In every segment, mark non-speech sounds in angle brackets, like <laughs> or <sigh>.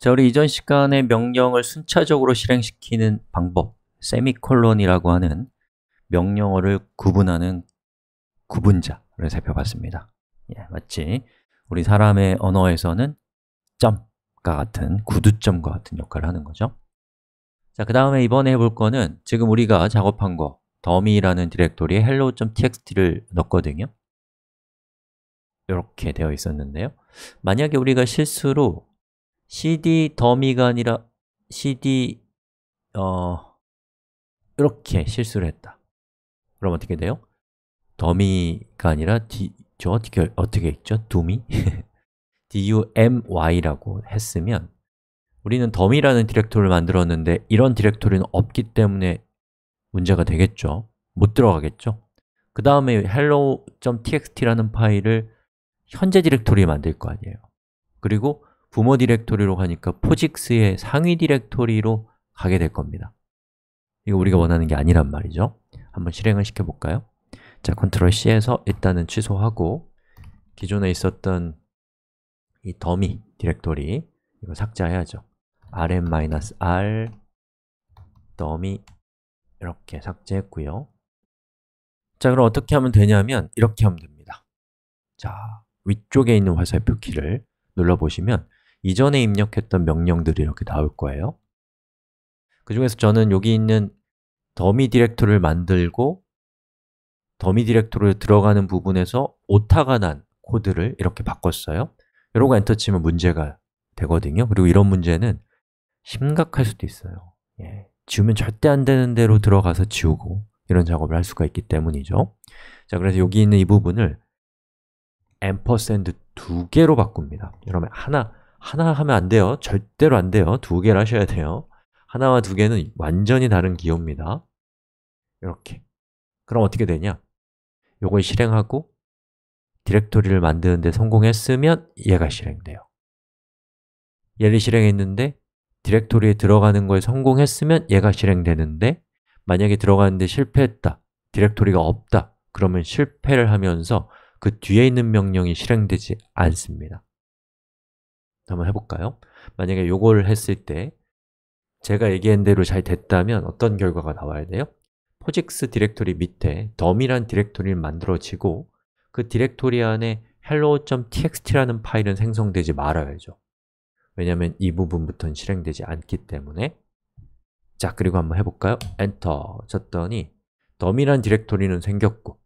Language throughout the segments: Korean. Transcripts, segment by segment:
자, 우리 이전 시간에 명령을 순차적으로 실행시키는 방법 세미콜론이라고 하는 명령어를 구분하는 구분자를 살펴봤습니다 예, 마치 우리 사람의 언어에서는 점과 같은, 구두점과 같은 역할을 하는 거죠 자, 그 다음에 이번에 해볼 거는 지금 우리가 작업한 거 더미라는 디렉토리에 hello.txt를 넣었거든요 이렇게 되어 있었는데요 만약에 우리가 실수로 cd 더미가 아니라 cd 어 이렇게 실수를 했다. 그럼 어떻게 돼요? 더미가 아니라 d 저 어떻게 어떻게 읽죠? 두미 <laughs> dumy라고 했으면 우리는 더미라는 디렉토리를 만들었는데 이런 디렉토리는 없기 때문에 문제가 되겠죠 못 들어가겠죠 그 다음에 hello.txt라는 파일을 현재 디렉토리에 만들 거 아니에요 그리고 부모 디렉토리로 가니까 포직스의 상위 디렉토리로 가게 될 겁니다 이거 우리가 원하는 게 아니란 말이죠 한번 실행을 시켜볼까요? 자, 컨트롤 C에서 일단은 취소하고 기존에 있었던 이 더미 디렉토리 이거 삭제해야죠 rm-r 더미 이렇게 삭제했고요 자, 그럼 어떻게 하면 되냐면 이렇게 하면 됩니다 자, 위쪽에 있는 화살표 키를 눌러보시면 이전에 입력했던 명령들이 이렇게 나올 거예요 그 중에서 저는 여기 있는 더미 디렉토리를 만들고 더미 디렉토리에 들어가는 부분에서 오타가 난 코드를 이렇게 바꿨어요 이러고 엔터 치면 문제가 되거든요 그리고 이런 문제는 심각할 수도 있어요 예. 지우면 절대 안 되는 대로 들어가서 지우고 이런 작업을 할 수가 있기 때문이죠 자, 그래서 여기 있는 이 부분을 앰퍼센드 두 개로 바꿉니다 여러분 하나 하나 하면 안 돼요. 절대로 안 돼요. 두 개를 하셔야 돼요. 하나와 두 개는 완전히 다른 기호입니다. 이렇게. 그럼 어떻게 되냐? 요걸 실행하고 디렉토리를 만드는데 성공했으면 얘가 실행돼요. 얘를 실행했는데 디렉토리에 들어가는 걸 성공했으면 얘가 실행되는데 만약에 들어가는데 실패했다, 디렉토리가 없다 그러면 실패를 하면서 그 뒤에 있는 명령이 실행되지 않습니다 한번 해볼까요? 만약에 요걸 했을 때 제가 얘기한 대로 잘 됐다면 어떤 결과가 나와야 돼요? 포직스 디렉토리 밑에 덤이란 디렉토리를 만들어지고 그 디렉토리 안에 hello.txt라는 파일은 생성되지 말아야죠 왜냐면 이 부분부터는 실행되지 않기 때문에 자, 그리고 한번 해볼까요? 엔터 쳤더니 덤이란 디렉토리는 생겼고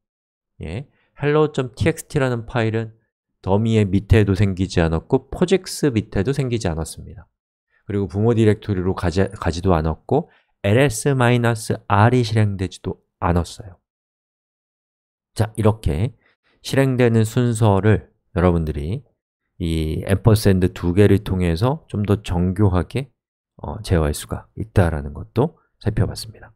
예, hello.txt라는 파일은 더미의 밑에도 생기지 않았고 포직스 밑에도 생기지 않았습니다 그리고 부모 디렉토리로 가지, 가지도 않았고 ls-r이 실행되지도 않았어요 자, 이렇게 실행되는 순서를 여러분들이 이 앰퍼센드 두 개를 통해서 좀 더 정교하게 어, 제어할 수가 있다라는 것도 살펴봤습니다.